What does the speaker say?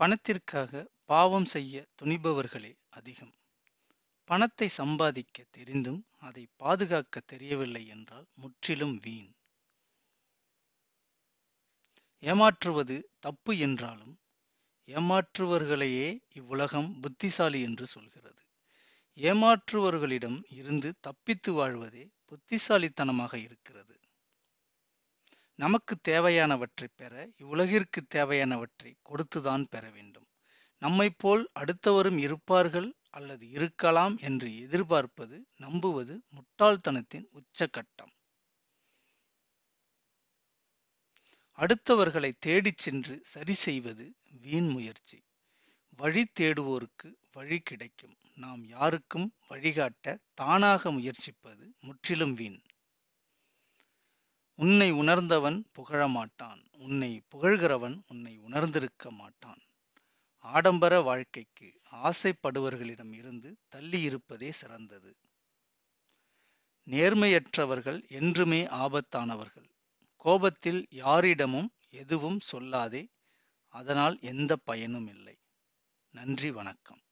பணத்திற்காக பாவம் செய்ய துணிபவர்களே அதிகம் பணத்தை சம்பாதிக்க தெரிந்தும் அதை பாதுகாக்க தெரியவில்லை என்றால் முற்றிலும் வீண் ஏமாற்றுவது தப்பு என்றாலும் ஏமாற்றுவர்களையே இவ்வுலகம் புத்திசாலி என்று சொல்கிறது ஏமாற்றுவர்களிடம் இருந்து தப்பித்து வாழ்வதே புத்திசாலித்தனமாக இருக்கிறது நமக்கு தேவையானவற்றை பெற இவ்வுலகிற்கு தேவையானவற்றை கொடுத்துதான் பெற வேண்டும் நம்மை போல் அடுத்தவரும் இருப்பார்கள் அல்லது இருக்கலாம் என்று எதிர்பார்ப்பது நம்புவது முட்டாள்தனத்தின் உச்சகட்டம் அடுத்தவர்களை தேடிச் சென்று சரி செய்வது வீண் முயற்சி வழி தேடுவோருக்கு வழி கிடைக்கும் நாம் யாருக்கும் வழிகாட்ட தானாக முயற்சிப்பது முற்றிலும் வீண் உன்னை உணர்ந்தவன் புகழ மாட்டான் உன்னை புகழ்கிறவன் உன்னை உணர்ந்திருக்க மாட்டான் ஆடம்பர வாழ்க்கைக்கு ஆசைப்படுவர்களிடம் இருந்து தள்ளி இருப்பதே சிறந்தது நேர்மையற்றவர்கள் என்றுமே ஆபத்தானவர்கள் கோபத்தில் யாரிடமும் எதுவும் சொல்லாதே அதனால் எந்த பயனும் இல்லை நன்றி வணக்கம்